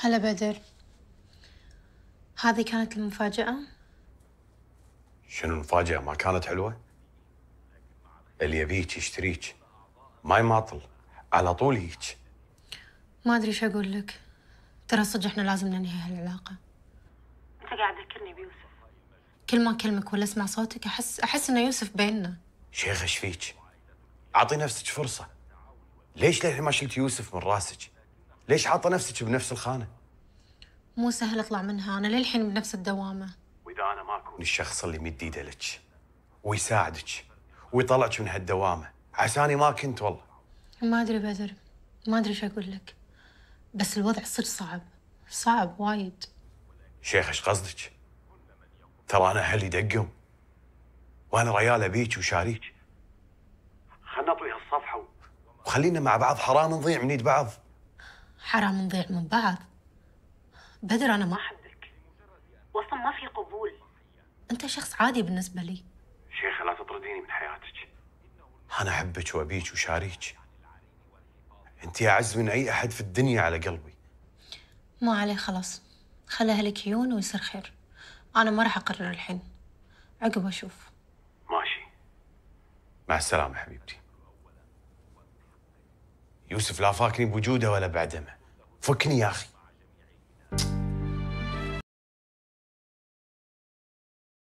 هلا بدر هذه كانت المفاجأة؟ شنو المفاجأة؟ ما كانت حلوة؟ اللي يبيك يشتريك ما يماطل على طول هيك ما ادري شو اقول لك ترى صدق احنا لازم ننهي هالعلاقه انت قاعد تذكرني بيوسف كل ما اكلمك ولا اسمع صوتك احس احس انه يوسف بيننا شيخ ايش فيك؟ اعطي نفسك فرصه ليش للحين ما شلت يوسف من راسك؟ ليش حاطه نفسك بنفس الخانه؟ مو سهل اطلع منها، انا للحين بنفس الدوامه. واذا انا ما اكون الشخص اللي مد ايده لك ويساعدك ويطلعك من هالدوامه، عساني ما كنت والله. ما ادري بدر، ما ادري شو اقول لك. بس الوضع صدق صعب، صعب وايد. شيخ ايش قصدك؟ ترى انا اهلي دقهم. وانا ريال ابيك وشاريك. خلنا نطوي هالصفحه وخلينا مع بعض حرام نضيع من ايد بعض. حرام نضيع من بعض بدر أنا ما أحبك وأصلا ما في قبول أنت شخص عادي بالنسبة لي شيخة لا تطرديني من حياتك أنا أحبك وأبيك وشاريك أنت أعز من أي أحد في الدنيا على قلبي ما عليه خلاص خلي أهلك يجون ويصير خير أنا ما راح أقرر الحين عقب أشوف ماشي مع السلامة حبيبتي يوسف لا فاكني بوجوده ولا بعدمه فكني يا اخي